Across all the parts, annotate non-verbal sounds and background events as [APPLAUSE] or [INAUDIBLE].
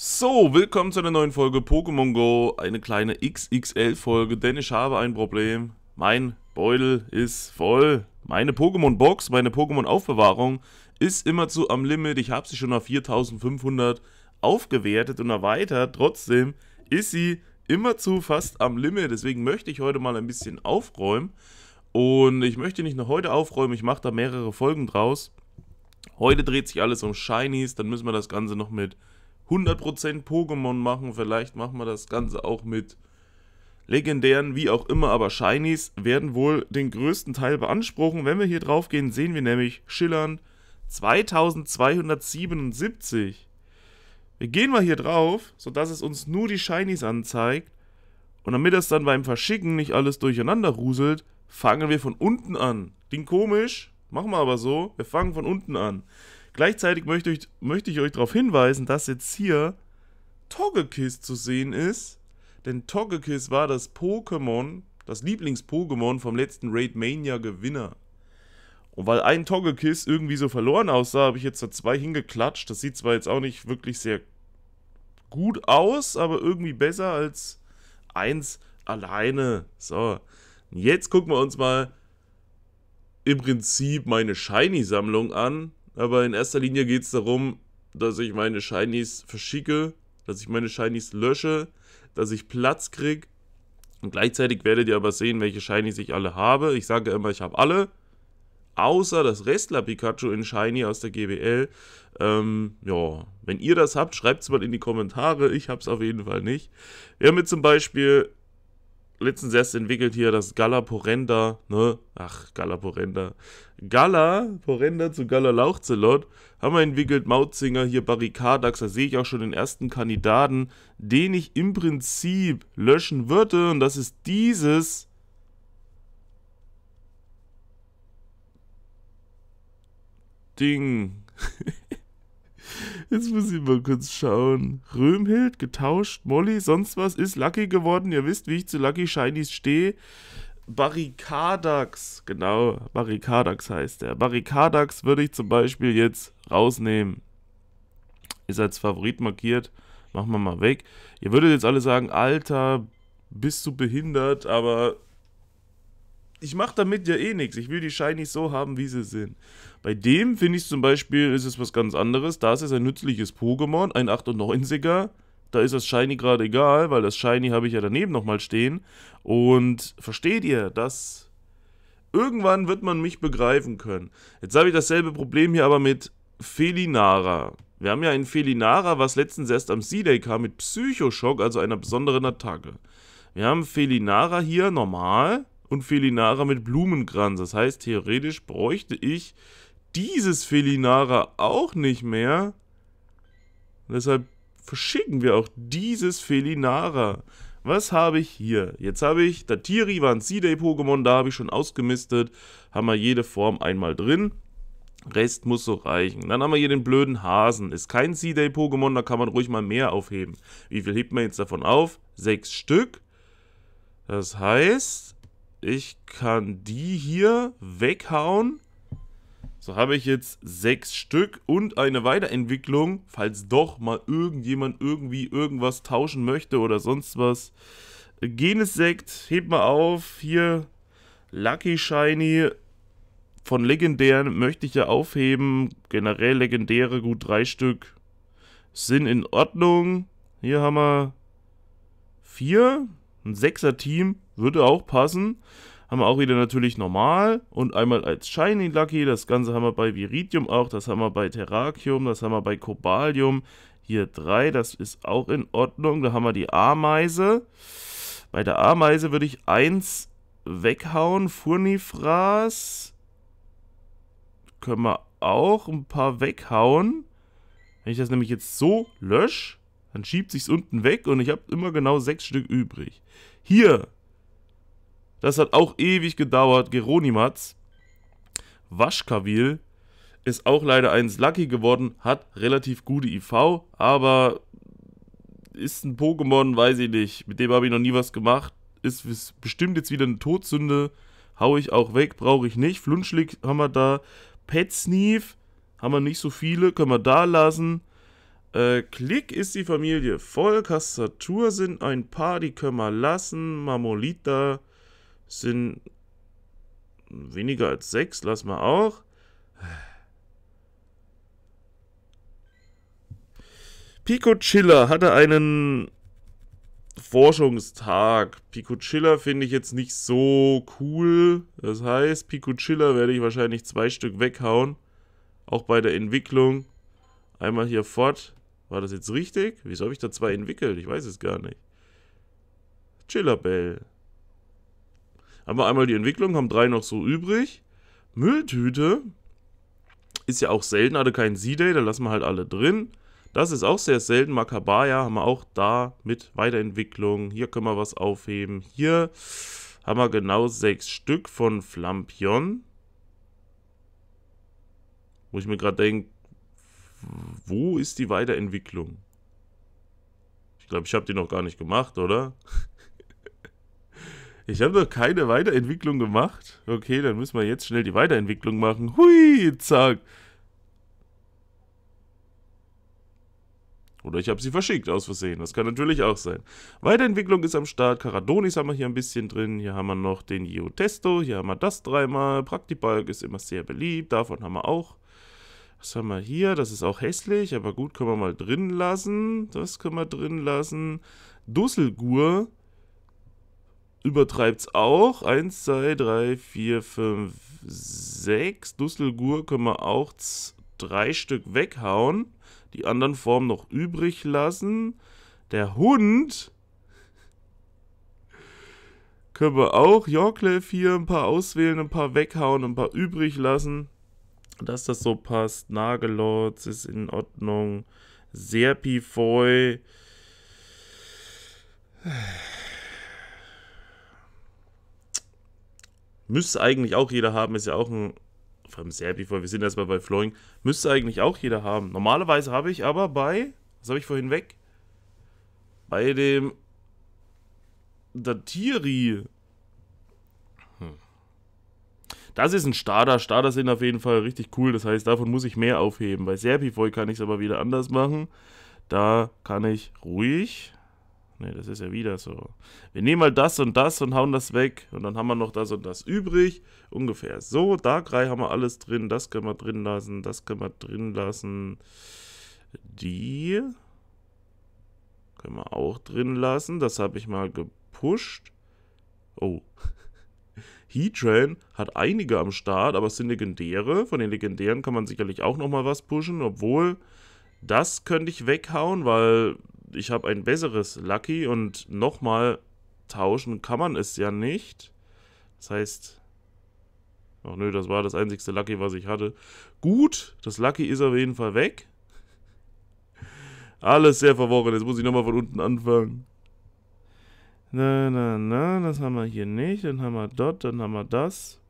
So, willkommen zu einer neuen Folge Pokémon Go, eine kleine XXL-Folge, denn ich habe ein Problem. Mein Beutel ist voll. Meine Pokémon-Box, meine Pokémon-Aufbewahrung ist immerzu am Limit. Ich habe sie schon auf 4500 aufgewertet und erweitert. Trotzdem ist sie immerzu fast am Limit. Deswegen möchte ich heute mal ein bisschen aufräumen. Und ich möchte nicht nur heute aufräumen, ich mache da mehrere Folgen draus. Heute dreht sich alles um Shinies, dann müssen wir das Ganze noch mit 100% Pokémon machen. Vielleicht machen wir das Ganze auch mit legendären, wie auch immer, aber Shinies werden wohl den größten Teil beanspruchen. Wenn wir hier drauf gehen, sehen wir nämlich schillernd 2277. Wir gehen mal hier drauf, sodass es uns nur die Shinies anzeigt. Und damit das dann beim Verschicken nicht alles durcheinander ruselt, fangen wir von unten an. Klingt komisch, machen wir aber so. Wir fangen von unten an. Gleichzeitig möchte ich, möchte ich euch darauf hinweisen, dass jetzt hier Togekiss zu sehen ist. Denn Togekiss war das Pokémon, das Lieblings-Pokémon vom letzten Raid Mania Gewinner. Und weil ein Togekiss irgendwie so verloren aussah, habe ich jetzt da zwei hingeklatscht. Das sieht zwar jetzt auch nicht wirklich sehr gut aus, aber irgendwie besser als eins alleine. So, jetzt gucken wir uns mal im Prinzip meine Shiny-Sammlung an. Aber in erster Linie geht es darum, dass ich meine Shinies verschicke, dass ich meine Shinies lösche, dass ich Platz kriege. Und gleichzeitig werdet ihr aber sehen, welche Shinies ich alle habe. Ich sage immer, ich habe alle. Außer das Restler Pikachu in Shiny aus der GBL. Ähm, ja, wenn ihr das habt, schreibt es mal in die Kommentare. Ich habe es auf jeden Fall nicht. Wir haben jetzt zum Beispiel letztens erst entwickelt hier das Gala Porenda, ne? Ach, Gala Porenda. Gala Porenda zu Gala Lauchzelot haben wir entwickelt, Mautzinger, hier Barrikadax, da sehe ich auch schon den ersten Kandidaten, den ich im Prinzip löschen würde und das ist dieses... Ding. [LAUGHS] Jetzt muss ich mal kurz schauen. Römhild, getauscht, Molly, sonst was, ist Lucky geworden. Ihr wisst, wie ich zu Lucky Shinies stehe. Barrikadax, genau, Barrikadax heißt er. Barrikadax würde ich zum Beispiel jetzt rausnehmen. Ist als Favorit markiert. Machen wir mal weg. Ihr würdet jetzt alle sagen, Alter, bist du behindert, aber ich mache damit ja eh nichts. Ich will die Shinies so haben, wie sie sind. Bei dem finde ich zum Beispiel, ist es was ganz anderes. Da ist es ein nützliches Pokémon, ein 98er. Da ist das Shiny gerade egal, weil das Shiny habe ich ja daneben nochmal stehen. Und versteht ihr, dass irgendwann wird man mich begreifen können. Jetzt habe ich dasselbe Problem hier aber mit Felinara. Wir haben ja ein Felinara, was letztens erst am sea day kam, mit Psychoschock, also einer besonderen Attacke. Wir haben Felinara hier normal, und Felinara mit Blumenkranz. Das heißt, theoretisch bräuchte ich dieses Felinara auch nicht mehr. Und deshalb verschicken wir auch dieses Felinara. Was habe ich hier? Jetzt habe ich Datiri, war ein C-Day-Pokémon, da habe ich schon ausgemistet. Haben wir jede Form einmal drin. Rest muss so reichen. Dann haben wir hier den blöden Hasen. Ist kein C-Day-Pokémon, da kann man ruhig mal mehr aufheben. Wie viel hebt man jetzt davon auf? Sechs Stück. Das heißt, ich kann die hier weghauen. So habe ich jetzt sechs Stück und eine Weiterentwicklung, falls doch mal irgendjemand irgendwie irgendwas tauschen möchte oder sonst was. Genesekt, hebt mal auf, hier Lucky Shiny von legendären möchte ich ja aufheben. Generell legendäre, gut drei Stück sind in Ordnung. Hier haben wir vier, ein sechser Team würde auch passen. Haben wir auch wieder natürlich normal und einmal als Shiny Lucky. Das Ganze haben wir bei Viridium auch, das haben wir bei Terrakium, das haben wir bei Cobalium. Hier drei. das ist auch in Ordnung. Da haben wir die Ameise. Bei der Ameise würde ich eins weghauen. Furnifras können wir auch ein paar weghauen. Wenn ich das nämlich jetzt so lösche, dann schiebt sich's unten weg und ich habe immer genau sechs Stück übrig. Hier das hat auch ewig gedauert. Geronimatz. Waschkawil ist auch leider eins Lucky geworden. Hat relativ gute IV, aber ist ein Pokémon, weiß ich nicht. Mit dem habe ich noch nie was gemacht. Ist, ist bestimmt jetzt wieder eine Todsünde. Hau ich auch weg, brauche ich nicht. Flunschlick haben wir da. Petsneef haben wir nicht so viele, können wir da lassen. Äh, Klick ist die Familie voll. Kastatur sind ein paar, die können wir lassen. Marmolita sind weniger als sechs, lass mal auch. Pico Chiller hatte einen Forschungstag. Pico Chiller finde ich jetzt nicht so cool. Das heißt, Pico Chiller werde ich wahrscheinlich zwei Stück weghauen. Auch bei der Entwicklung. Einmal hier fort. War das jetzt richtig? Wieso habe ich da zwei entwickelt? Ich weiß es gar nicht. Chillerbell. Haben wir einmal die Entwicklung, haben drei noch so übrig. Mülltüte ist ja auch selten, hatte also keinen Z-Day, da lassen wir halt alle drin. Das ist auch sehr selten. Makabaya haben wir auch da mit Weiterentwicklung. Hier können wir was aufheben. Hier haben wir genau sechs Stück von Flampion. Wo ich mir gerade denke, wo ist die Weiterentwicklung? Ich glaube, ich habe die noch gar nicht gemacht, oder? Ich habe noch keine Weiterentwicklung gemacht. Okay, dann müssen wir jetzt schnell die Weiterentwicklung machen. Hui, zack. Oder ich habe sie verschickt aus Versehen. Das kann natürlich auch sein. Weiterentwicklung ist am Start. Caradonis haben wir hier ein bisschen drin. Hier haben wir noch den Iotesto. Hier haben wir das dreimal. Praktibalk ist immer sehr beliebt. Davon haben wir auch. Was haben wir hier? Das ist auch hässlich, aber gut, können wir mal drin lassen. Das können wir drin lassen. Dusselgur übertreibt es auch. 1, 2, 3, 4, 5, 6. Dusselgur können wir auch drei Stück weghauen. Die anderen Formen noch übrig lassen. Der Hund können wir auch Yorkleff hier ein paar auswählen, ein paar weghauen, ein paar übrig lassen. Dass das so passt. Nagelords ist in Ordnung. Serpifoy. Müsste eigentlich auch jeder haben, ist ja auch ein. Vor allem Serbifor, wir sind erstmal bei Flowing. Müsste eigentlich auch jeder haben. Normalerweise habe ich aber bei. Was habe ich vorhin weg? Bei dem. Datiri. Hm. Das ist ein Starter. Starter sind auf jeden Fall richtig cool. Das heißt, davon muss ich mehr aufheben. Bei Serpivoy kann ich es aber wieder anders machen. Da kann ich ruhig Nee, das ist ja wieder so. Wir nehmen mal das und das und hauen das weg. Und dann haben wir noch das und das übrig. Ungefähr so. Da drei haben wir alles drin. Das können wir drin lassen. Das können wir drin lassen. Die können wir auch drin lassen. Das habe ich mal gepusht. Oh. [LAUGHS] Heatran hat einige am Start, aber es sind legendäre. Von den legendären kann man sicherlich auch nochmal was pushen, obwohl das könnte ich weghauen, weil ich habe ein besseres Lucky und nochmal tauschen kann man es ja nicht. Das heißt, ach nö, das war das einzigste Lucky, was ich hatte. Gut, das Lucky ist auf jeden Fall weg. Alles sehr verworren, jetzt muss ich nochmal von unten anfangen. Na, na, na, das haben wir hier nicht, dann haben wir dort, dann haben wir das.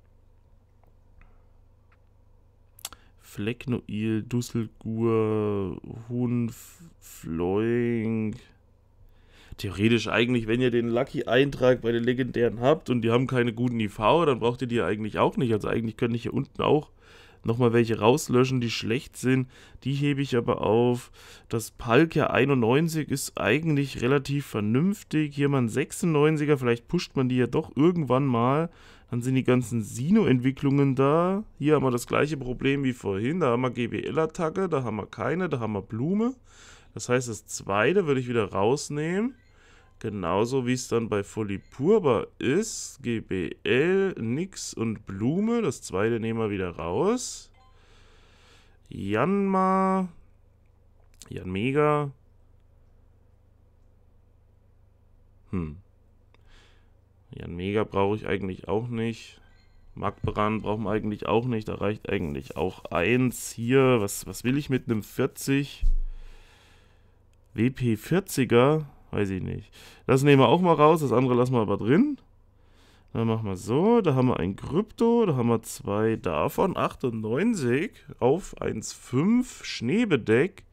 Flecknoil, Dusselgur, Floing. Theoretisch eigentlich, wenn ihr den Lucky-Eintrag bei den Legendären habt und die haben keine guten IV, dann braucht ihr die eigentlich auch nicht. Also eigentlich könnte ich hier unten auch nochmal welche rauslöschen, die schlecht sind. Die hebe ich aber auf. Das Palker 91 ist eigentlich relativ vernünftig. Hier mal ein 96er, vielleicht pusht man die ja doch irgendwann mal. Dann sind die ganzen Sino-Entwicklungen da. Hier haben wir das gleiche Problem wie vorhin. Da haben wir GBL-Attacke, da haben wir keine, da haben wir Blume. Das heißt, das zweite würde ich wieder rausnehmen. Genauso wie es dann bei Folipurba ist. GBL, Nix und Blume. Das zweite nehmen wir wieder raus. Janma. Janmega. Hm. Ja, Mega brauche ich eigentlich auch nicht. Magberan brauchen wir eigentlich auch nicht. Da reicht eigentlich auch eins. Hier, was, was will ich mit einem 40? WP40er? Weiß ich nicht. Das nehmen wir auch mal raus. Das andere lassen wir aber drin. Dann machen wir so. Da haben wir ein Krypto. Da haben wir zwei davon. 98 auf 1,5. Schneebedeck.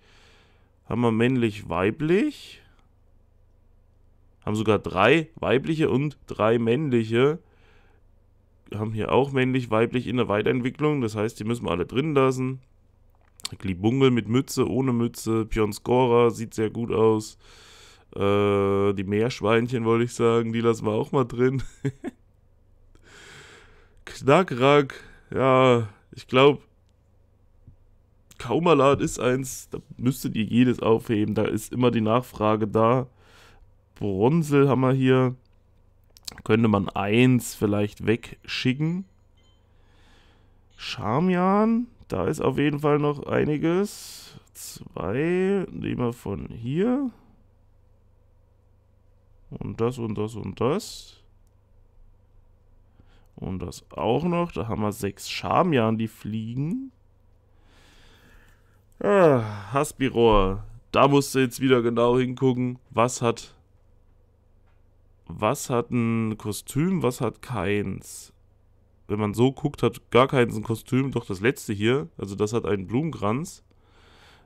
Haben wir männlich-weiblich haben sogar drei weibliche und drei männliche. Haben hier auch männlich, weiblich in der Weiterentwicklung. Das heißt, die müssen wir alle drin lassen. Glibungel mit Mütze, ohne Mütze. Pion Scora sieht sehr gut aus. Äh, die Meerschweinchen wollte ich sagen, die lassen wir auch mal drin. [LAUGHS] Knackrack, ja, ich glaube, Kaumalat ist eins, da müsstet ihr jedes aufheben, da ist immer die Nachfrage da. Brunsel haben wir hier. Könnte man eins vielleicht wegschicken. Charmian, da ist auf jeden Fall noch einiges. Zwei nehmen wir von hier. Und das und das und das. Und das auch noch. Da haben wir sechs Charmian, die fliegen. Ah, Haspirohr. Da musst du jetzt wieder genau hingucken, was hat was hat ein Kostüm, was hat keins. Wenn man so guckt, hat gar keins ein Kostüm, doch das letzte hier, also das hat einen Blumenkranz.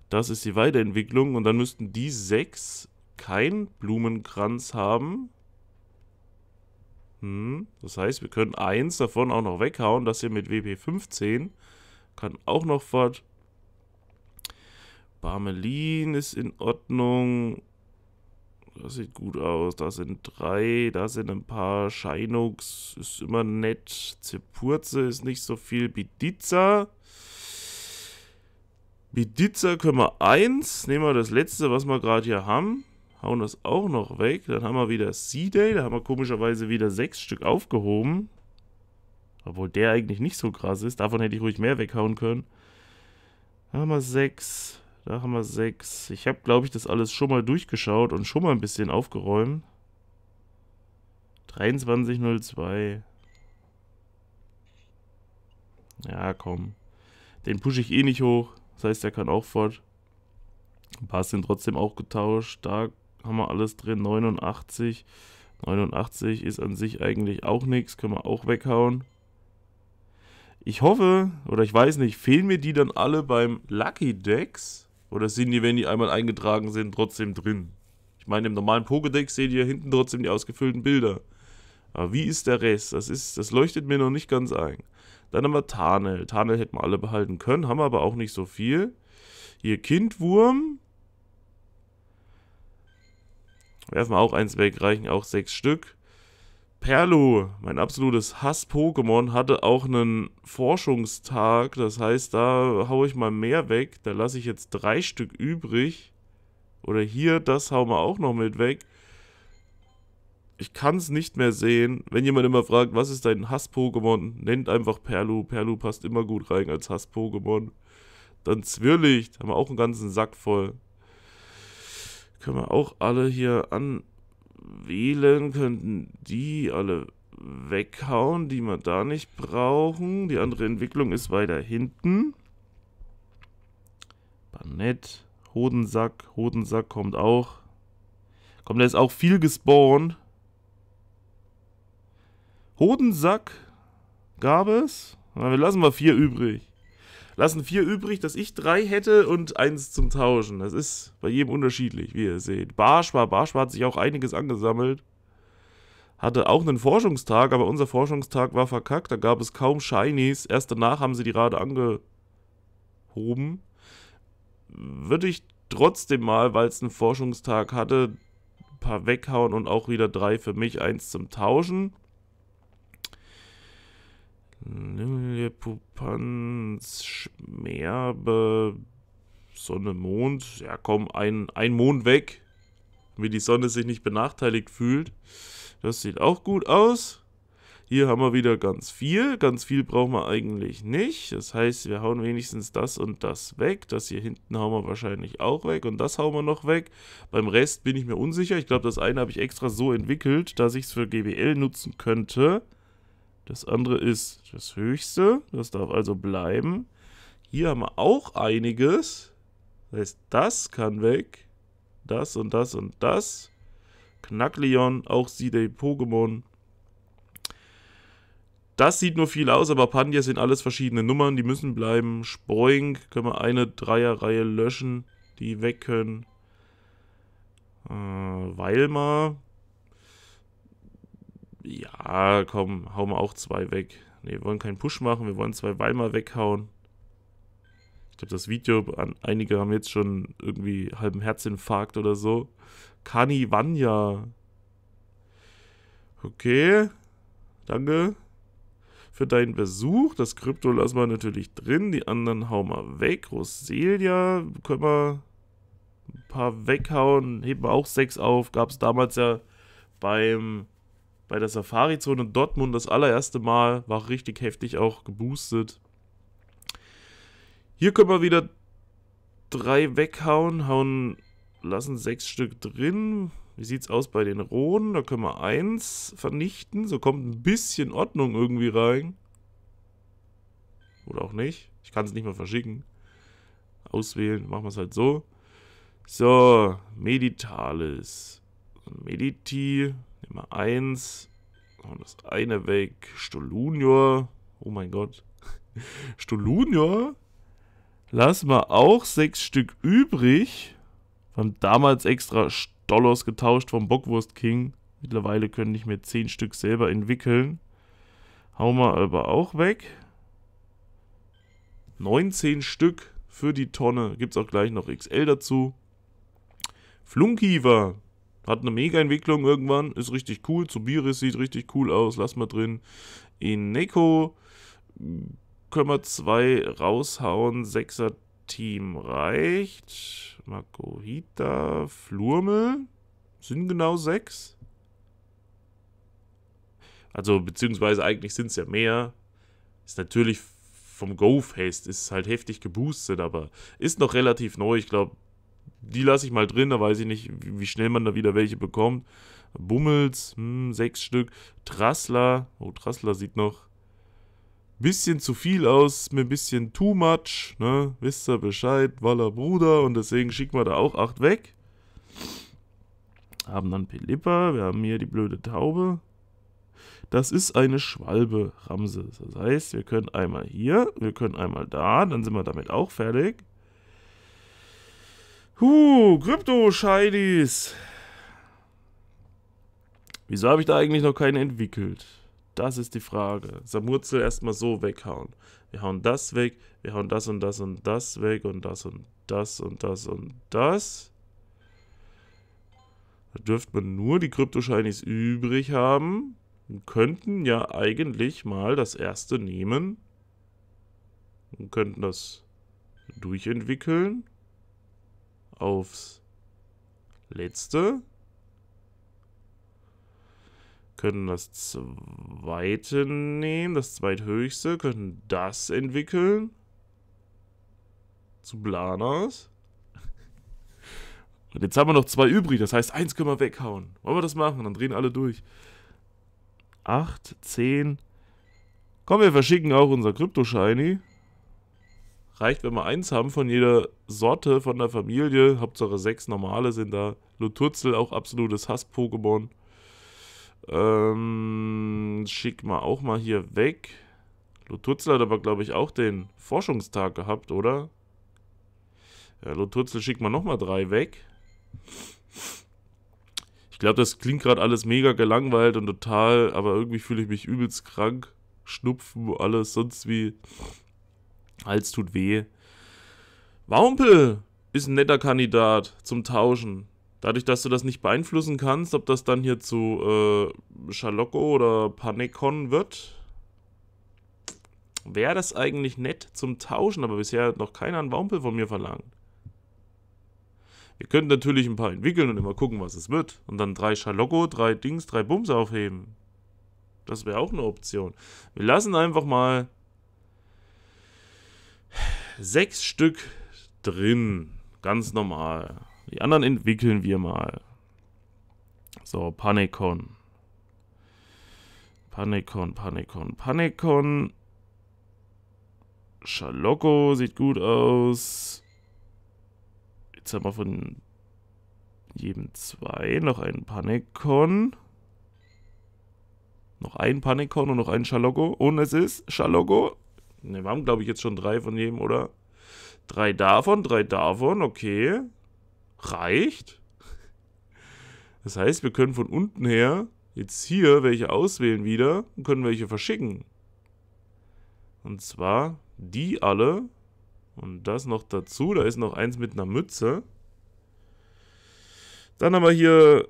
Das ist die Weiterentwicklung und dann müssten die sechs keinen Blumenkranz haben. Hm, das heißt, wir können eins davon auch noch weghauen, das hier mit WP15 kann auch noch fort. Barmelin ist in Ordnung. Das sieht gut aus. Da sind drei, da sind ein paar. Scheinux ist immer nett. Zepurze ist nicht so viel. Bidiza. Bidiza können wir eins. Nehmen wir das letzte, was wir gerade hier haben. Hauen das auch noch weg. Dann haben wir wieder C-Day. Da haben wir komischerweise wieder sechs Stück aufgehoben. Obwohl der eigentlich nicht so krass ist. Davon hätte ich ruhig mehr weghauen können. Da haben wir sechs. Da haben wir sechs. Ich habe, glaube ich, das alles schon mal durchgeschaut und schon mal ein bisschen aufgeräumt. 23.02. Ja, komm. Den pushe ich eh nicht hoch. Das heißt, der kann auch fort. Ein paar sind trotzdem auch getauscht. Da haben wir alles drin. 89. 89 ist an sich eigentlich auch nichts. Können wir auch weghauen. Ich hoffe, oder ich weiß nicht, fehlen mir die dann alle beim Lucky Decks? Oder sind die, wenn die einmal eingetragen sind, trotzdem drin? Ich meine, im normalen Pokédex seht ihr hinten trotzdem die ausgefüllten Bilder. Aber wie ist der Rest? Das, ist, das leuchtet mir noch nicht ganz ein. Dann haben wir Tarnel. Tarnel hätten wir alle behalten können, haben wir aber auch nicht so viel. Hier Kindwurm. Werfen wir auch eins weg, reichen auch sechs Stück. Perlu, mein absolutes Hass-Pokémon, hatte auch einen Forschungstag. Das heißt, da haue ich mal mehr weg. Da lasse ich jetzt drei Stück übrig. Oder hier, das hauen wir auch noch mit weg. Ich kann es nicht mehr sehen. Wenn jemand immer fragt, was ist dein Hass-Pokémon, nennt einfach Perlu. Perlu passt immer gut rein als Hass-Pokémon. Dann Zwirlicht, haben wir auch einen ganzen Sack voll. Können wir auch alle hier an wählen, könnten die alle weghauen, die wir da nicht brauchen. Die andere Entwicklung ist weiter hinten. Banett, Hodensack, Hodensack kommt auch. Komm, da ist auch viel gespawnt. Hodensack gab es. Na, wir lassen mal vier übrig. Lassen vier übrig, dass ich drei hätte und eins zum Tauschen. Das ist bei jedem unterschiedlich, wie ihr seht. Barsch war, Barsch hat sich auch einiges angesammelt. Hatte auch einen Forschungstag, aber unser Forschungstag war verkackt. Da gab es kaum Shinies. Erst danach haben sie die Rate angehoben. Würde ich trotzdem mal, weil es einen Forschungstag hatte, ein paar weghauen und auch wieder drei für mich, eins zum Tauschen. Lillipupanz, Schmerbe, Sonne, Mond. Ja, komm, ein, ein Mond weg. Damit die Sonne sich nicht benachteiligt fühlt. Das sieht auch gut aus. Hier haben wir wieder ganz viel. Ganz viel brauchen wir eigentlich nicht. Das heißt, wir hauen wenigstens das und das weg. Das hier hinten hauen wir wahrscheinlich auch weg. Und das hauen wir noch weg. Beim Rest bin ich mir unsicher. Ich glaube, das eine habe ich extra so entwickelt, dass ich es für GWL nutzen könnte. Das andere ist das höchste. Das darf also bleiben. Hier haben wir auch einiges. Das heißt, das kann weg. Das und das und das. Knackleon, auch sie, der Pokémon. Das sieht nur viel aus, aber Pandias sind alles verschiedene Nummern, die müssen bleiben. Sproing können wir eine Dreierreihe löschen, die weg können. Äh, Weilmar ja, komm, hauen wir auch zwei weg. Ne, wir wollen keinen Push machen, wir wollen zwei Weimar weghauen. Ich glaube, das Video, an, einige haben jetzt schon irgendwie halben Herzinfarkt oder so. Kani Vanya. Okay, danke für deinen Besuch. Das Krypto lassen wir natürlich drin, die anderen hauen wir weg. Roselia können wir ein paar weghauen, heben wir auch sechs auf. Gab es damals ja beim bei der Safari-Zone Dortmund das allererste Mal, war richtig heftig auch geboostet. Hier können wir wieder drei weghauen, hauen, lassen sechs Stück drin. Wie sieht es aus bei den Rohen? Da können wir eins vernichten, so kommt ein bisschen Ordnung irgendwie rein. Oder auch nicht. Ich kann es nicht mehr verschicken. Auswählen, machen wir es halt so. So, Meditalis. Mediti, Nehmen wir eins. Und das eine weg. Stolunior. Oh mein Gott. [LAUGHS] Stolunior? Lass mal auch sechs Stück übrig. Wir haben damals extra Stollos getauscht vom Bockwurst King. Mittlerweile können nicht mehr zehn Stück selber entwickeln. Hauen wir aber auch weg. 19 Stück für die Tonne. Gibt es auch gleich noch XL dazu. Flunkiver. Hat eine Mega-Entwicklung irgendwann, ist richtig cool. Zubiris sieht richtig cool aus, lass mal drin. In Neko hm, können wir zwei raushauen. Sechser Team reicht. Makohita, Flurmel. Sind genau sechs. Also, beziehungsweise eigentlich sind es ja mehr. Ist natürlich vom Go-Fest, ist halt heftig geboostet, aber ist noch relativ neu. Ich glaube, die lasse ich mal drin, da weiß ich nicht, wie schnell man da wieder welche bekommt. Bummels, hm, sechs Stück. Trassler, oh, Trassler sieht noch ein bisschen zu viel aus, mit ein bisschen too much, ne? Wisst ihr Bescheid, Waller Bruder und deswegen schicken wir da auch acht weg. Haben dann Pelipper, wir haben hier die blöde Taube. Das ist eine Schwalbe, Ramses. Das heißt, wir können einmal hier, wir können einmal da, dann sind wir damit auch fertig. Huh, krypto shinies Wieso habe ich da eigentlich noch keinen entwickelt? Das ist die Frage. Samurzel erstmal so weghauen. Wir hauen das weg, wir hauen das und das und das weg und das und das und das und das. Da dürfte man nur die krypto shinies übrig haben. Wir könnten ja eigentlich mal das erste nehmen. Und könnten das durchentwickeln aufs letzte. Können das zweite nehmen, das zweithöchste. Können das entwickeln. Zu Blanas. Und jetzt haben wir noch zwei übrig, das heißt, eins können wir weghauen. Wollen wir das machen? Dann drehen alle durch. Acht, zehn. Komm, wir verschicken auch unser Krypto-Shiny reicht, wenn wir eins haben von jeder Sorte, von der Familie. Hauptsache sechs normale sind da. Luturzel auch absolutes Hass-Pokémon. Ähm, schick mal auch mal hier weg. Luturzel hat aber, glaube ich, auch den Forschungstag gehabt, oder? Ja, Luturzel schickt man nochmal drei weg. Ich glaube, das klingt gerade alles mega gelangweilt und total, aber irgendwie fühle ich mich übelst krank. Schnupfen, alles sonst wie. Hals tut weh. Wampel ist ein netter Kandidat zum Tauschen. Dadurch, dass du das nicht beeinflussen kannst, ob das dann hier zu äh, oder Panekon wird, wäre das eigentlich nett zum Tauschen, aber bisher hat noch keiner einen Wampel von mir verlangt. Wir könnten natürlich ein paar entwickeln und immer gucken, was es wird. Und dann drei Schalocco, drei Dings, drei Bums aufheben. Das wäre auch eine Option. Wir lassen einfach mal sechs Stück drin. Ganz normal. Die anderen entwickeln wir mal. So, Panikon. Panikon, Panikon, Panikon. Schalocco sieht gut aus. Jetzt haben wir von jedem zwei noch einen Panikon. Noch ein Panikon und noch ein Schalocco. Und es ist Schalocco. Ne, wir haben, glaube ich, jetzt schon drei von jedem, oder? Drei davon, drei davon, okay. Reicht. Das heißt, wir können von unten her jetzt hier welche auswählen wieder und können welche verschicken. Und zwar die alle. Und das noch dazu. Da ist noch eins mit einer Mütze. Dann haben wir hier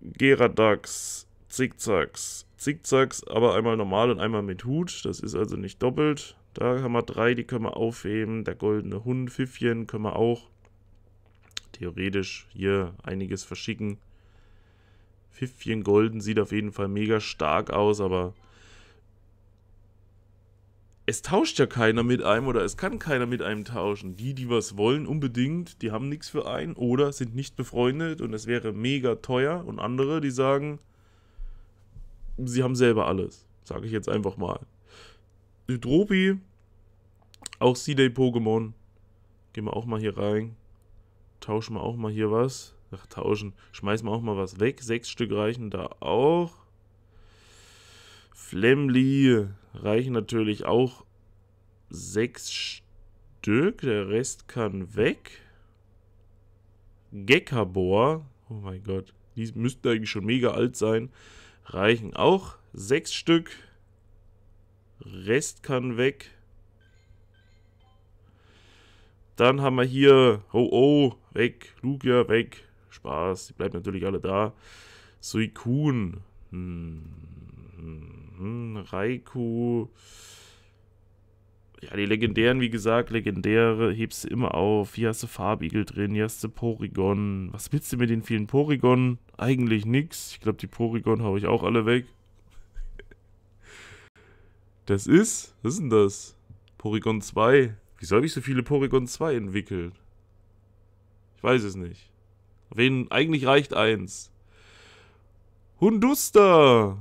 Geradax, Zickzacks, Zickzacks, aber einmal normal und einmal mit Hut. Das ist also nicht doppelt. Da haben wir drei, die können wir aufheben. Der goldene Hund, Pfiffchen können wir auch theoretisch hier einiges verschicken. Pfiffchen golden sieht auf jeden Fall mega stark aus, aber es tauscht ja keiner mit einem oder es kann keiner mit einem tauschen. Die, die was wollen, unbedingt, die haben nichts für einen oder sind nicht befreundet und es wäre mega teuer. Und andere, die sagen, sie haben selber alles, sage ich jetzt einfach mal. Hydropi, auch C-Day Pokémon. Gehen wir auch mal hier rein. Tauschen wir auch mal hier was. Ach, tauschen. Schmeißen wir auch mal was weg. Sechs Stück reichen da auch. Flemly reichen natürlich auch sechs Stück. Der Rest kann weg. Gekabor. Oh mein Gott. Die müssten eigentlich schon mega alt sein. Reichen auch. Sechs Stück. Rest kann weg. Dann haben wir hier, oh oh, weg, Lugia, weg. Spaß, die bleiben natürlich alle da. Suikun. Hm, hm, hm, hm Raikou ja, die legendären, wie gesagt, legendäre hebst du immer auf. Hier hast du Farbigel drin, hier hast du Porygon. Was willst du mit den vielen Porygon? Eigentlich nix. Ich glaube, die Porygon hau ich auch alle weg. Das ist, was ist denn das? Porygon 2. Wieso habe ich so viele Porygon 2 entwickelt? Ich weiß es nicht. Wen, eigentlich reicht eins. Hunduster.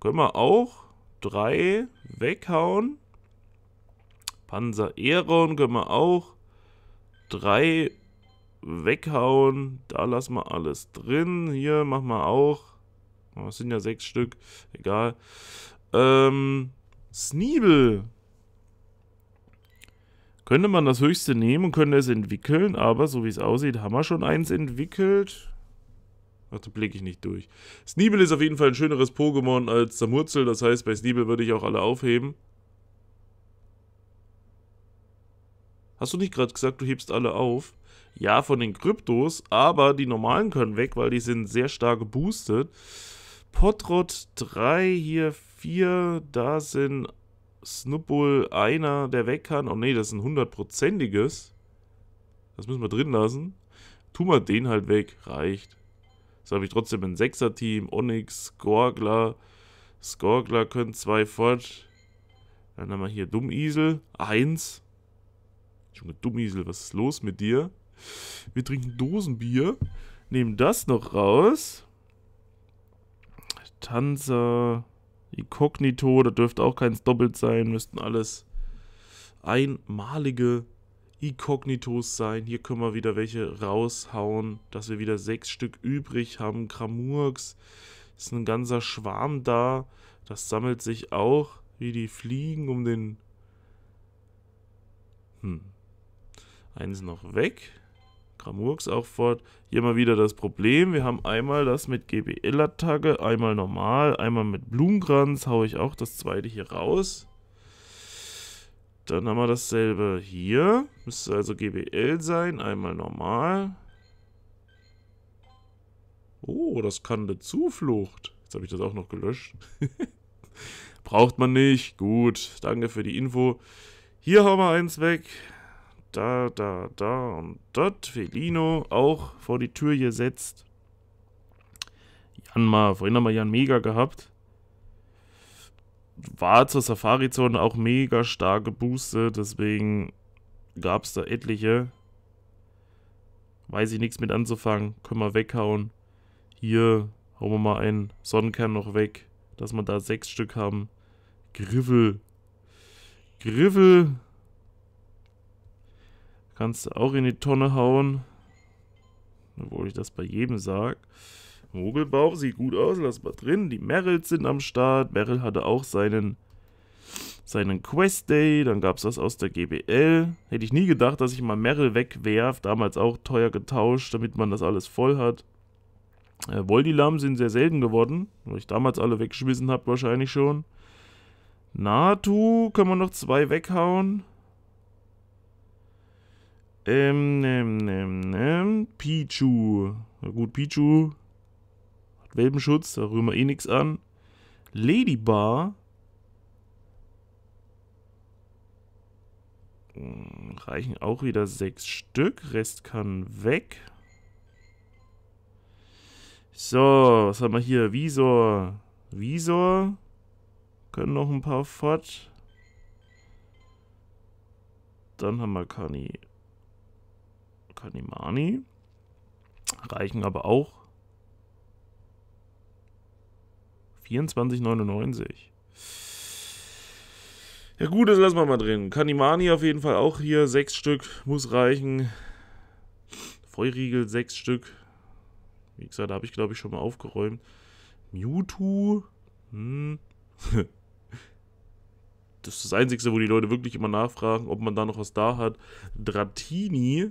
Können wir auch drei weghauen? Panzer Eron können wir auch. Drei weghauen. Da lassen wir alles drin. Hier machen wir auch. Das oh, sind ja sechs Stück. Egal. Ähm, Sneebel. Könnte man das höchste nehmen und könnte es entwickeln, aber so wie es aussieht, haben wir schon eins entwickelt. Ach, da blicke ich nicht durch. Sneebel ist auf jeden Fall ein schöneres Pokémon als Zermurzel. das heißt, bei Sneebel würde ich auch alle aufheben. Hast du nicht gerade gesagt, du hebst alle auf? Ja, von den Kryptos, aber die normalen können weg, weil die sind sehr stark geboostet. Potrot 3, hier 4, da sind Snubbull einer, der weg kann. Oh ne, das ist ein hundertprozentiges. Das müssen wir drin lassen. Tu mal den halt weg, reicht. So habe ich trotzdem ein 6er-Team, Onyx, Skorgler. Skorgler können zwei fort. Dann haben wir hier Dummisel, eins. Junge Dummiesel, was ist los mit dir? Wir trinken Dosenbier. Nehmen das noch raus. Tanzer. Inkognito, da dürfte auch keins doppelt sein. Müssten alles einmalige Inkognitos sein. Hier können wir wieder welche raushauen, dass wir wieder sechs Stück übrig haben. Kramurks, ist ein ganzer Schwarm da. Das sammelt sich auch wie die Fliegen um den... Hm, Eins noch weg. Gramurks auch fort. Hier mal wieder das Problem. Wir haben einmal das mit GBL-Attacke, einmal normal, einmal mit Blumenkranz. Hau ich auch das zweite hier raus. Dann haben wir dasselbe hier. Müsste also GBL sein, einmal normal. Oh, das kann eine Zuflucht. Jetzt habe ich das auch noch gelöscht. [LAUGHS] Braucht man nicht. Gut, danke für die Info. Hier haben wir eins weg da, da, da und dort Felino auch vor die Tür gesetzt. Janma, vorhin haben wir Jan Mega gehabt. War zur Safari-Zone auch mega starke Booster, deswegen gab es da etliche. Weiß ich nichts mit anzufangen, können wir weghauen. Hier hauen wir mal einen Sonnenkern noch weg, dass wir da sechs Stück haben. Griffel. Griffel Kannst du auch in die Tonne hauen. Obwohl ich das bei jedem sage. Mogelbauch sieht gut aus, lass mal drin. Die Merrills sind am Start. Merrill hatte auch seinen, seinen Quest Day. Dann gab es das aus der GBL. Hätte ich nie gedacht, dass ich mal Merrill wegwerf. Damals auch teuer getauscht, damit man das alles voll hat. Äh, Voldilam sind sehr selten geworden, weil ich damals alle weggeschmissen habe wahrscheinlich schon. Natu kann man noch zwei weghauen. Ähm, ähm, ähm, ähm, Pichu. Na gut, Pichu hat Welpenschutz, da rühren wir eh nichts an. Ladybar. Hm, reichen auch wieder sechs Stück. Rest kann weg. So, was haben wir hier? Visor. Visor. Können noch ein paar fort. Dann haben wir Kani. Kanimani. Reichen aber auch 24,99. Ja gut, das lassen wir mal drin. Kanimani auf jeden Fall auch hier. Sechs Stück muss reichen. Feuriegel sechs Stück. Wie gesagt, da habe ich glaube ich schon mal aufgeräumt. Mewtwo. Hm. [LAUGHS] Das ist das Einzige, wo die Leute wirklich immer nachfragen, ob man da noch was da hat. Dratini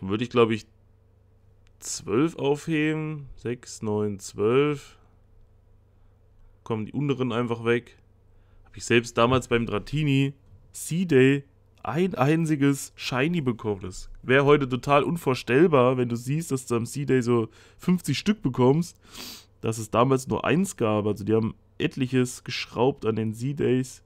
würde ich, glaube ich, 12 aufheben. 6, 9, 12. Kommen die unteren einfach weg. Habe ich selbst damals beim Dratini C-Day ein einziges Shiny bekommen Das Wäre heute total unvorstellbar, wenn du siehst, dass du am C-Day so 50 Stück bekommst, dass es damals nur eins gab. Also die haben etliches geschraubt an den C-Days.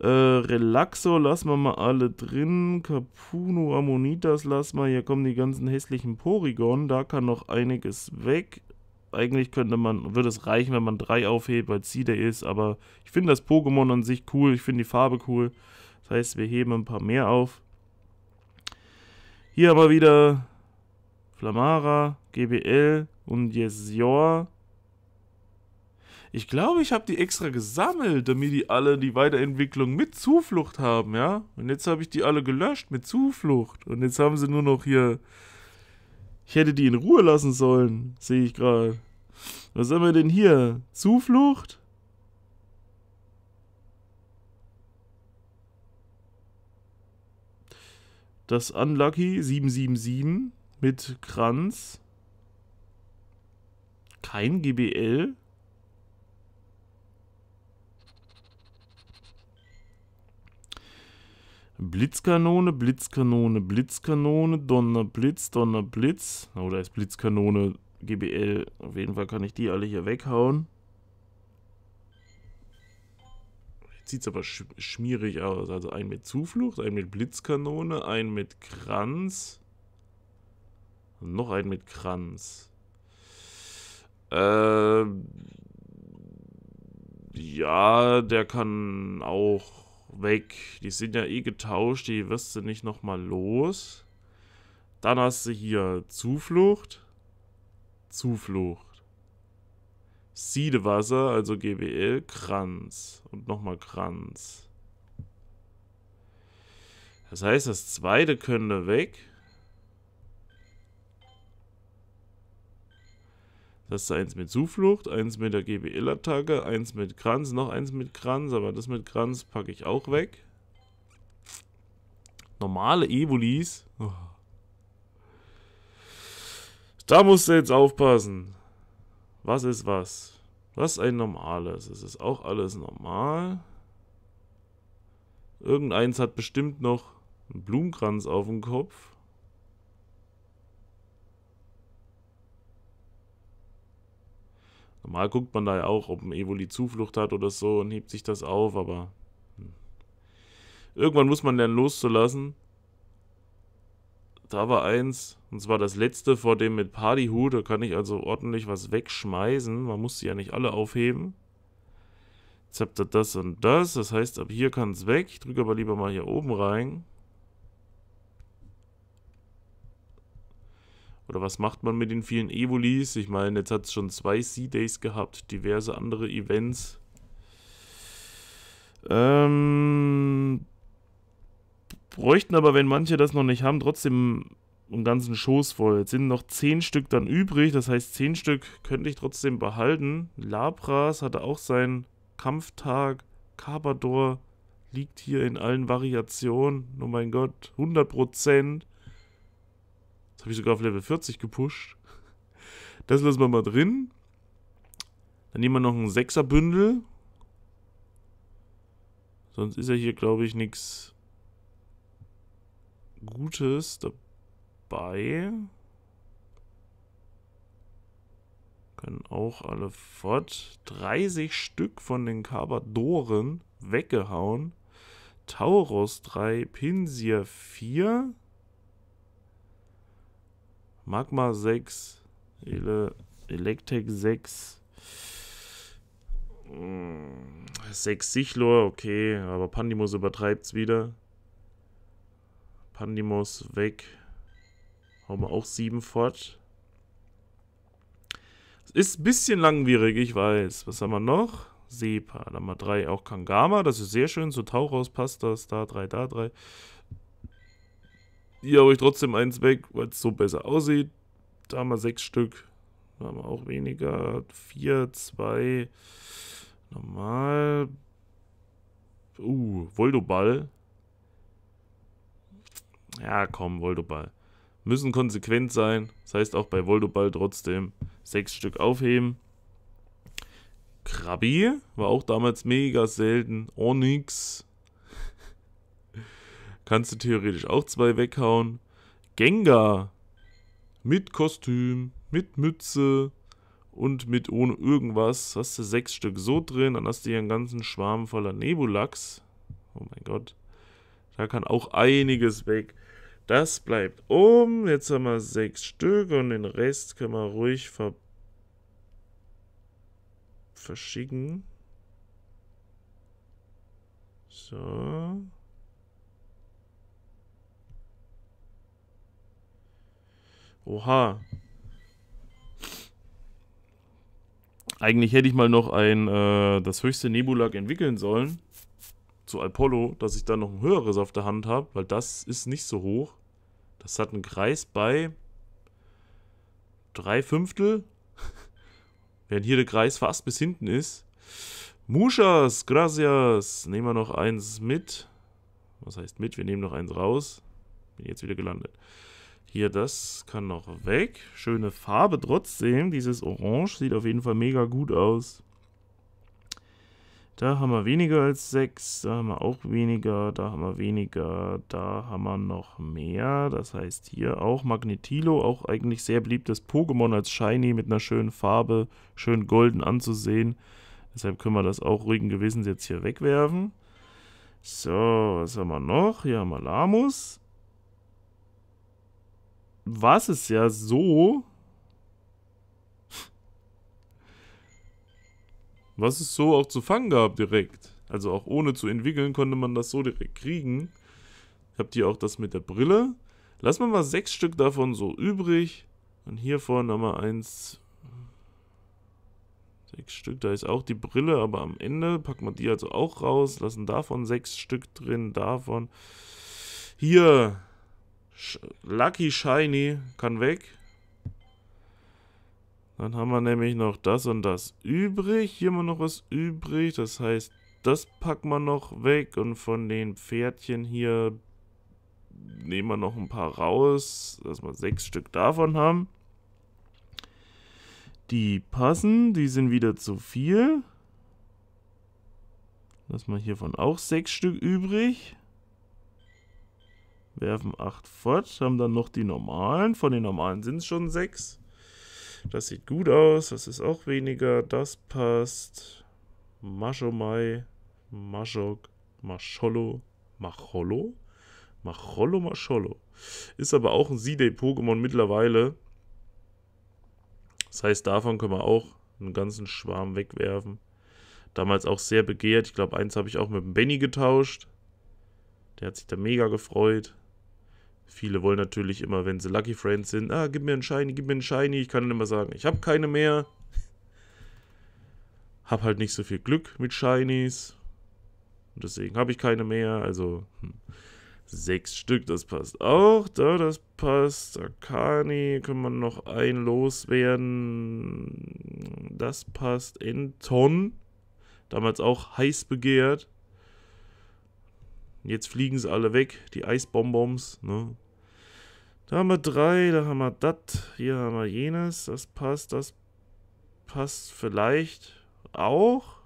Äh, Relaxo lassen wir mal alle drin. Capuno, Ammonitas lassen wir. Hier kommen die ganzen hässlichen Porygon. Da kann noch einiges weg. Eigentlich könnte man, würde es reichen, wenn man drei aufhebt, weil es der ist. Aber ich finde das Pokémon an sich cool. Ich finde die Farbe cool. Das heißt, wir heben ein paar mehr auf. Hier aber wieder Flamara, GBL und Yesior. Ich glaube, ich habe die extra gesammelt, damit die alle die Weiterentwicklung mit Zuflucht haben, ja? Und jetzt habe ich die alle gelöscht mit Zuflucht. Und jetzt haben sie nur noch hier. Ich hätte die in Ruhe lassen sollen, sehe ich gerade. Was haben wir denn hier? Zuflucht? Das Unlucky 777 mit Kranz. Kein GBL. Blitzkanone, Blitzkanone, Blitzkanone, Donnerblitz, Donnerblitz. Oh, da ist Blitzkanone, GBL. Auf jeden Fall kann ich die alle hier weghauen. Jetzt sieht es aber sch schmierig aus. Also ein mit Zuflucht, ein mit Blitzkanone, ein mit Kranz. Und noch ein mit Kranz. Ähm... Ja, der kann auch weg. Die sind ja eh getauscht, die wirst du nicht nochmal los. Dann hast du hier Zuflucht. Zuflucht. Siedewasser, also GWL, Kranz. Und nochmal Kranz. Das heißt, das zweite könnte weg. Das ist eins mit Zuflucht, eins mit der GBL-Attacke, eins mit Kranz, noch eins mit Kranz, aber das mit Kranz packe ich auch weg. Normale Evolis. Oh. Da musst du jetzt aufpassen. Was ist was? Was ist ein normales? Es ist auch alles normal. Irgendeins hat bestimmt noch einen Blumenkranz auf dem Kopf. Normal guckt man da ja auch, ob ein Evoli Zuflucht hat oder so und hebt sich das auf, aber hm. irgendwann muss man lernen loszulassen. Da war eins, und zwar das letzte vor dem mit Partyhut, da kann ich also ordentlich was wegschmeißen. Man muss sie ja nicht alle aufheben. Jetzt habt ihr das und das, das heißt, ab hier kann es weg. Ich drücke aber lieber mal hier oben rein. Oder was macht man mit den vielen Evolis? Ich meine, jetzt hat es schon zwei Sea-Days gehabt, diverse andere Events. Ähm, bräuchten aber, wenn manche das noch nicht haben, trotzdem einen ganzen Schoß voll. Jetzt sind noch 10 Stück dann übrig, das heißt 10 Stück könnte ich trotzdem behalten. Labras hatte auch seinen Kampftag. Kabador liegt hier in allen Variationen. Oh mein Gott, 100% habe ich sogar auf Level 40 gepusht. Das lassen wir mal drin. Dann nehmen wir noch ein 6er Bündel. Sonst ist ja hier, glaube ich, nichts Gutes dabei. Können auch alle fort. 30 Stück von den Kabadoren weggehauen. Tauros 3, Pinsir 4. Magma 6, Ele Electek 6, hm, 6 Sichlor, okay, aber Pandimos es wieder. Pandimos weg. Hauen wir auch 7 fort. Ist ein bisschen langwierig, ich weiß. Was haben wir noch? Sepa. Dann haben wir 3 auch Kangama. Das ist sehr schön. So Tauros passt das. Da 3, da 3 ihr habe ich trotzdem eins weg, weil es so besser aussieht. Da haben wir sechs Stück. Da haben wir auch weniger. Vier, zwei. Normal. Uh, Voldoball. Ja, komm, Voldoball. Müssen konsequent sein. Das heißt auch bei Voldoball trotzdem sechs Stück aufheben. Krabi war auch damals mega selten. Onyx Kannst du theoretisch auch zwei weghauen. Gengar. Mit Kostüm, mit Mütze und mit ohne irgendwas. Hast du sechs Stück so drin. Dann hast du hier einen ganzen Schwarm voller Nebulax. Oh mein Gott. Da kann auch einiges weg. Das bleibt oben. Jetzt haben wir sechs Stück und den Rest können wir ruhig ver verschicken. So. Oha. Eigentlich hätte ich mal noch ein, äh, das höchste Nebulag entwickeln sollen. Zu Apollo, dass ich da noch ein höheres auf der Hand habe, weil das ist nicht so hoch. Das hat einen Kreis bei drei Fünftel. [LAUGHS] Während hier der Kreis fast bis hinten ist. Muchas, gracias. Nehmen wir noch eins mit. Was heißt mit? Wir nehmen noch eins raus. Bin jetzt wieder gelandet. Hier, das kann noch weg. Schöne Farbe trotzdem. Dieses Orange sieht auf jeden Fall mega gut aus. Da haben wir weniger als 6, da haben wir auch weniger, da haben wir weniger, da haben wir noch mehr. Das heißt hier auch Magnetilo, auch eigentlich sehr beliebtes Pokémon als Shiny mit einer schönen Farbe, schön golden anzusehen. Deshalb können wir das auch ruhigen Gewissens jetzt hier wegwerfen. So, was haben wir noch? Hier haben wir Lamus was es ja so. Was es so auch zu fangen gab direkt. Also auch ohne zu entwickeln konnte man das so direkt kriegen. Habt ihr auch das mit der Brille? Lass mal mal sechs Stück davon so übrig. Und hier vorne haben wir eins. Sechs Stück, da ist auch die Brille, aber am Ende packen wir die also auch raus. Lassen davon sechs Stück drin, davon. Hier, Sh Lucky Shiny kann weg. Dann haben wir nämlich noch das und das übrig. Hier haben wir noch was übrig. Das heißt, das packen wir noch weg. Und von den Pferdchen hier nehmen wir noch ein paar raus, dass wir sechs Stück davon haben. Die passen, die sind wieder zu viel. Lass mal hiervon auch sechs Stück übrig werfen 8 fort, haben dann noch die normalen. Von den normalen sind es schon 6. Das sieht gut aus, das ist auch weniger, das passt. Mashomai, Mashok, Macholo, Macholo? Macholo, Macholo. Ist aber auch ein sea day pokémon mittlerweile. Das heißt, davon können wir auch einen ganzen Schwarm wegwerfen. Damals auch sehr begehrt. Ich glaube, eins habe ich auch mit dem Benny getauscht. Der hat sich da mega gefreut. Viele wollen natürlich immer, wenn sie Lucky Friends sind, ah, gib mir einen Shiny, gib mir einen Shiny. Ich kann dann immer sagen, ich habe keine mehr. [LAUGHS] Hab halt nicht so viel Glück mit Shinies. Und deswegen habe ich keine mehr. Also hm, sechs Stück, das passt auch. Da, das passt. Akani, können wir noch ein loswerden. Das passt. Enton, damals auch heiß begehrt. Jetzt fliegen sie alle weg, die Eisbonbons, ne? Da haben wir drei, da haben wir das, hier haben wir jenes, das passt, das passt vielleicht auch.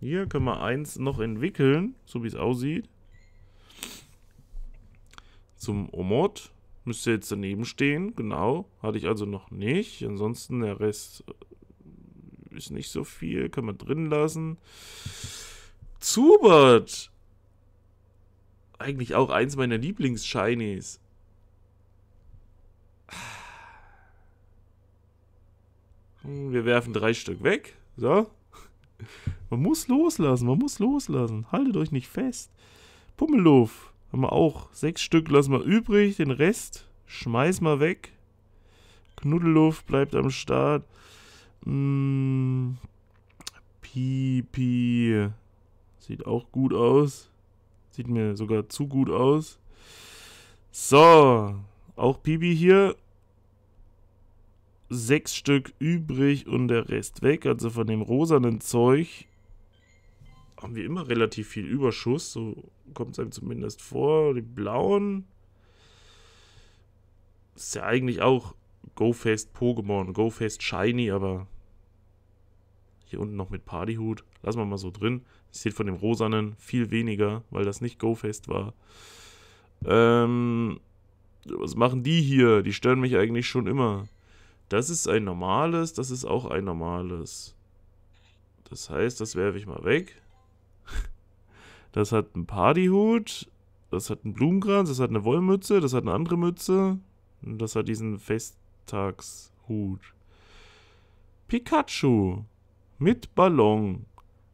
Hier können wir eins noch entwickeln, so wie es aussieht. Zum Omot müsste jetzt daneben stehen, genau, hatte ich also noch nicht. Ansonsten der Rest äh, ist nicht so viel, können wir drin lassen. Zubert, eigentlich auch eins meiner Lieblings-Shinies. Hm, wir werfen drei Stück weg. So. Man muss loslassen, man muss loslassen. Haltet euch nicht fest. Pummelhof haben wir auch. Sechs Stück lassen wir übrig. Den Rest schmeiß mal weg. Knuddelluft bleibt am Start. Mm, Pipi. Sieht auch gut aus. Sieht mir sogar zu gut aus. So, auch Pibi hier. Sechs Stück übrig und der Rest weg. Also von dem rosanen Zeug haben wir immer relativ viel Überschuss. So kommt es einem zumindest vor. Die blauen ist ja eigentlich auch GoFest Pokémon, GoFest Shiny, aber hier unten noch mit Partyhut. Lassen wir mal so drin. Es steht von dem Rosanen viel weniger, weil das nicht Go-Fest war. Ähm, was machen die hier? Die stören mich eigentlich schon immer. Das ist ein normales, das ist auch ein normales. Das heißt, das werfe ich mal weg. [LAUGHS] Das hat einen Partyhut, das hat einen Blumenkranz, das hat eine Wollmütze, das hat eine andere Mütze und das hat diesen Festtagshut. Pikachu mit Ballon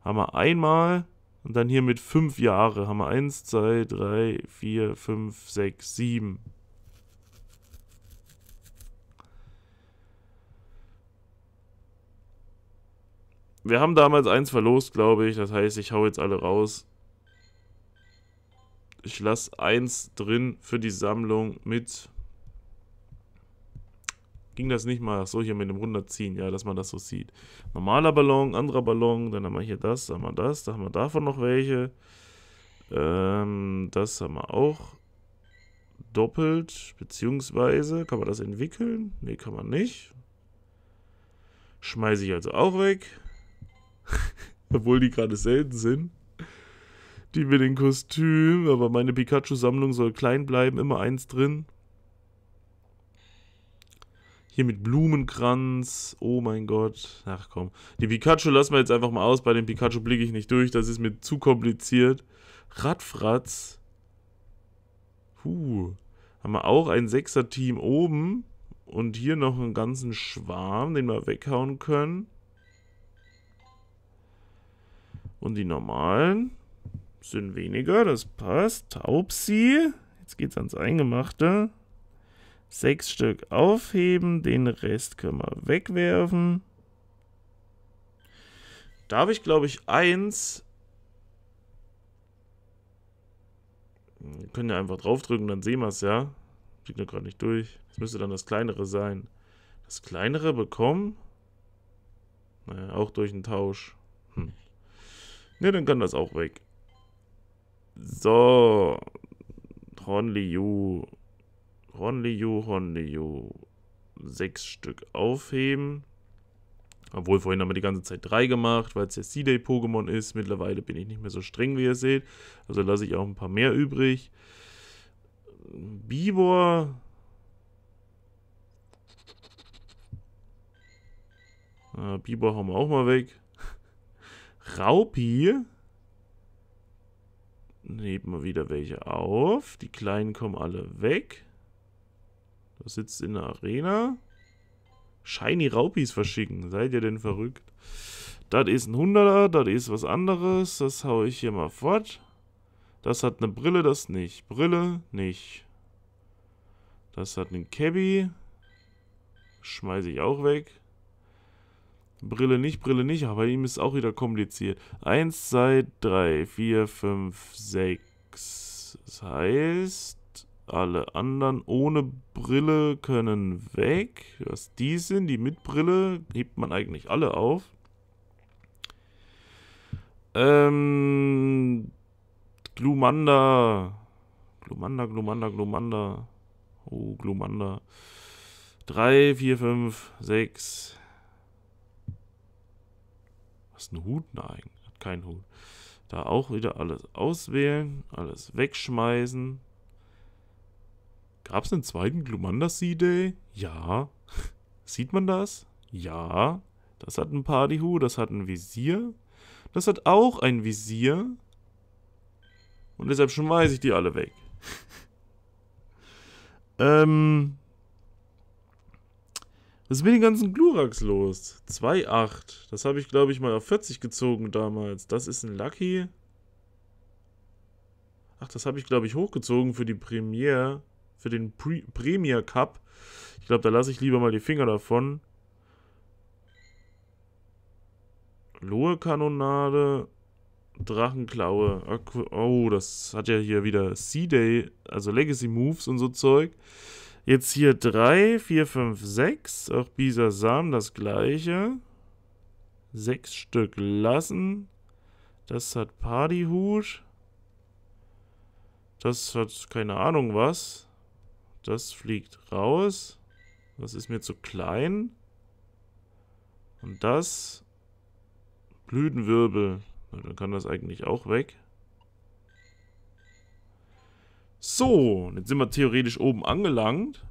haben wir einmal und dann hier mit fünf Jahre haben wir eins, zwei, drei, vier, fünf, sechs, sieben. Wir haben damals eins verlost, glaube ich. Das heißt, ich hau jetzt alle raus. Ich lasse eins drin für die Sammlung mit ging das nicht mal so hier mit dem Runterziehen, ja, dass man das so sieht. Normaler Ballon, anderer Ballon, dann haben wir hier das, dann haben wir das, dann haben wir davon noch welche. Ähm, das haben wir auch doppelt, beziehungsweise, kann man das entwickeln? Ne, kann man nicht. Schmeiße ich also auch weg. [LAUGHS] Obwohl die gerade selten sind. Die mit dem Kostüm, aber meine Pikachu-Sammlung soll klein bleiben, immer eins drin. Hier mit Blumenkranz. Oh mein Gott. Ach komm. Die Pikachu lassen wir jetzt einfach mal aus. Bei dem Pikachu blicke ich nicht durch. Das ist mir zu kompliziert. Radfratz. Huh. Haben wir auch ein Sechser-Team oben. Und hier noch einen ganzen Schwarm, den wir weghauen können. Und die normalen sind weniger. Das passt. Taubsi. Jetzt geht's ans Eingemachte sechs Stück aufheben, den Rest können wir wegwerfen. Da habe ich, glaube ich, eins. Wir können ja einfach draufdrücken, dann sehen wir es ja. Sieht nur gerade nicht durch. Das müsste dann das kleinere sein. Das kleinere bekommen? Naja, auch durch einen Tausch. Hm. Ne, dann kann das auch weg. So. Honliu. Ronliu, Ronliu sechs Stück aufheben. Obwohl, vorhin haben wir die ganze Zeit drei gemacht, weil es ja C-Day-Pokémon ist. Mittlerweile bin ich nicht mehr so streng, wie ihr seht. Also lasse ich auch ein paar mehr übrig. Bibor. Äh, Bibor haben wir auch mal weg. [LAUGHS] Raupi. Nehmen wir wieder welche auf. Die kleinen kommen alle weg sitzt in der Arena. Shiny Raupis verschicken. Seid ihr denn verrückt? Das ist ein Hunderter, das ist was anderes. Das hau ich hier mal fort. Das hat eine Brille, das nicht. Brille, nicht. Das hat einen Cabby. Schmeiße ich auch weg. Brille nicht, Brille nicht. Aber ihm ist auch wieder kompliziert. Eins, zwei, drei, vier, fünf, sechs. Das heißt... Alle anderen ohne Brille können weg. Was die sind, die mit Brille, hebt man eigentlich alle auf. Ähm, Glumanda. Glumanda, Glumanda, Glumanda. Oh, Glumanda. 3, 4, 5, 6. Was ist ein Hut? Nein, hat keinen Hut. Da auch wieder alles auswählen, alles wegschmeißen. Gab es einen zweiten Glumanda Sea Day? Ja. [LAUGHS] Sieht man das? Ja. Das hat ein Partyhu, das hat ein Visier. Das hat auch ein Visier. Und deshalb schon weiß ich die alle weg. [LAUGHS] ähm. Was ist mit den ganzen Gluraks los? 2,8. Das habe ich, glaube ich, mal auf 40 gezogen damals. Das ist ein Lucky. Ach, das habe ich, glaube ich, hochgezogen für die Premiere für den Pre Premier Cup. Ich glaube, da lasse ich lieber mal die Finger davon. Lohe Kanonade, Drachenklaue. Oh, das hat ja hier wieder Sea day also Legacy Moves und so Zeug. Jetzt hier 3, 4, 5, 6. Auch Bisa Sam das gleiche. 6 Stück lassen. Das hat Partyhut. Das hat keine Ahnung was. Das fliegt raus. Das ist mir zu klein. Und das... Blütenwirbel. dann kann das eigentlich auch weg. So, jetzt sind wir theoretisch oben angelangt.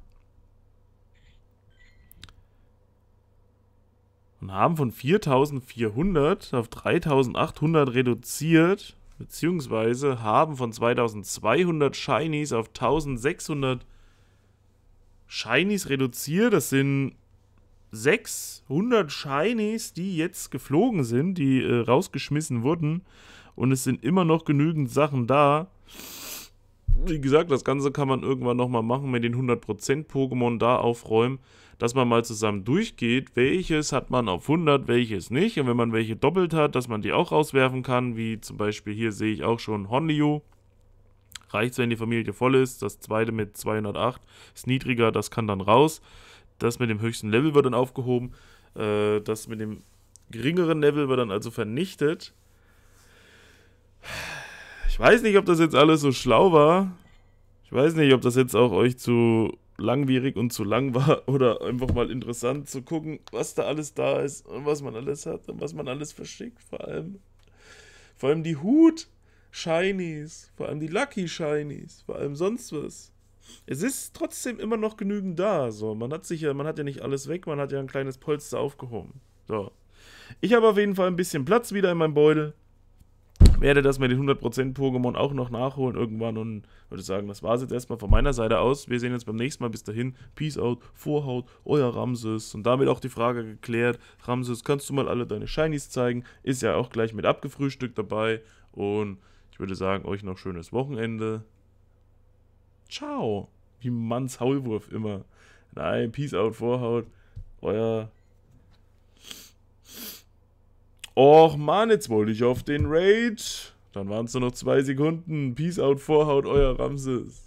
Und haben von 4400 auf 3800 reduziert. Beziehungsweise haben von 2200 Shinies auf 1600 reduziert Shinies reduziere. Das sind 600 Shinies, die jetzt geflogen sind, die äh, rausgeschmissen wurden. Und es sind immer noch genügend Sachen da. Wie gesagt, das Ganze kann man irgendwann nochmal machen, mit den 100% Pokémon da aufräumen, dass man mal zusammen durchgeht, welches hat man auf 100, welches nicht. Und wenn man welche doppelt hat, dass man die auch rauswerfen kann, wie zum Beispiel hier sehe ich auch schon Honliu reicht es, wenn die Familie voll ist. Das zweite mit 208 ist niedriger, das kann dann raus. Das mit dem höchsten Level wird dann aufgehoben. Äh, das mit dem geringeren Level wird dann also vernichtet. Ich weiß nicht, ob das jetzt alles so schlau war. Ich weiß nicht, ob das jetzt auch euch zu langwierig und zu lang war [LAUGHS] oder einfach mal interessant zu gucken, was da alles da ist und was man alles hat und was man alles verschickt, vor allem. Vor allem die Hut. Shinies, vor allem die Lucky Shinies, vor allem sonst was. Es ist trotzdem immer noch genügend da. So, man hat sich ja, man hat ja nicht alles weg, man hat ja ein kleines Polster aufgehoben. So. Ich habe auf jeden Fall ein bisschen Platz wieder in meinem Beutel. Werde das mit den 100% Pokémon auch noch nachholen irgendwann und würde sagen, das war es jetzt erstmal von meiner Seite aus. Wir sehen uns beim nächsten Mal. Bis dahin, Peace out, Vorhaut, euer Ramses. Und damit auch die Frage geklärt. Ramses, kannst du mal alle deine Shinies zeigen? Ist ja auch gleich mit abgefrühstückt dabei. Und ich würde sagen, euch noch schönes Wochenende. Ciao. Wie Manns Haulwurf immer. Nein, Peace out, Vorhaut. Euer. Och man, jetzt wollte ich auf den Raid. Dann waren es nur noch zwei Sekunden. Peace out, Vorhaut, euer Ramses.